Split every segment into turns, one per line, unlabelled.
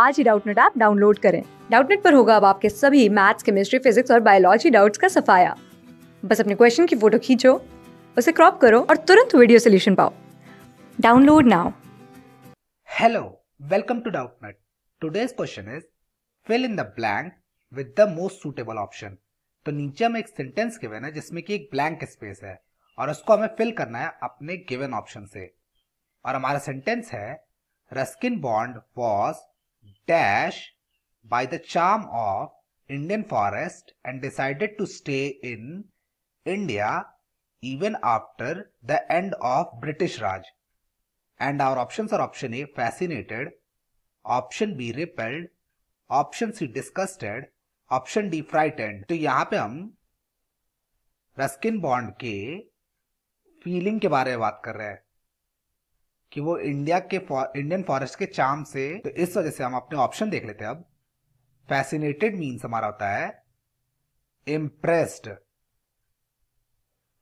आज ही Doubtnut app download करें डाउटनेट पर होगा अब आपके सभी मैथ्स केमिस्ट्री फिजिक्स और बायोलॉजी डाउट्स का सफाया बस अपने क्वेश्चन की फोटो खींचो उसे क्रॉप करो और तुरंत वीडियो सोल्यूशन पाओ download now
hello welcome to Doubtnut today's question is fill in the blank with the most suitable option तो नीचे हमें एक सेंटेंस गिवन है जिसमें कि एक ब्लैंक स्पेस है और उसको हमें फिल करना है अपने गिवन ऑप्शन से और हमारा सेंटेंस है Ruskin Bond was dash by the charm of Indian forest and decided to stay in India even after the end of British Raj. And our options are option A fascinated, option B repelled, option c disgusted option d frightened to yahan pe hum ruskin bond ke feeling के बारे में बात कर रहे हैं कि वो India के इंडियन फॉरेस्ट के चार्म से तो इस वजह से हम अपने ऑप्शन देख लेते हैं अब फैसिनेटेड मीन्स हमारा होता है इम्प्रेस्ड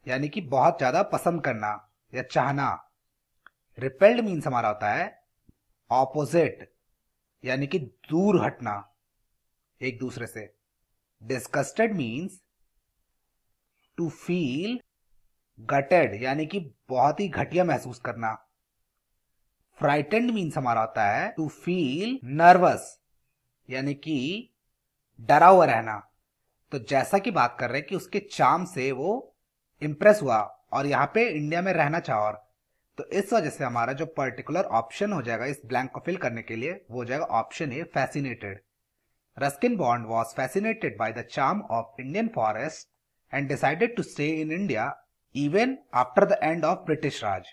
यानी कि बहुत ज्यादा पसंद करना या चाहना रिपेल्ड मीन्स हमारा होता है ऑपोजिट यानी कि दूर हटना एक दूसरे से disgusted means to feel gutted यानी कि बहुत ही घटिया महसूस करना फ्राइटेंड मीन्स हमारा होता है टू फील नर्वस यानी कि डरा हुआ रहना तो जैसा कि बात कर रहे हैं कि उसके चाम से वो इंप्रेस हुआ और यहाँ पे इंडिया में रहना चाह और तो इस वजह से हमारा जो पर्टिकुलर ऑप्शन हो जाएगा इस ब्लैंक को फिल करने के लिए वो हो जाएगा option A fascinated Ruskin Bond was fascinated by the charm of Indian forest and decided to stay in India even after the end of British Raj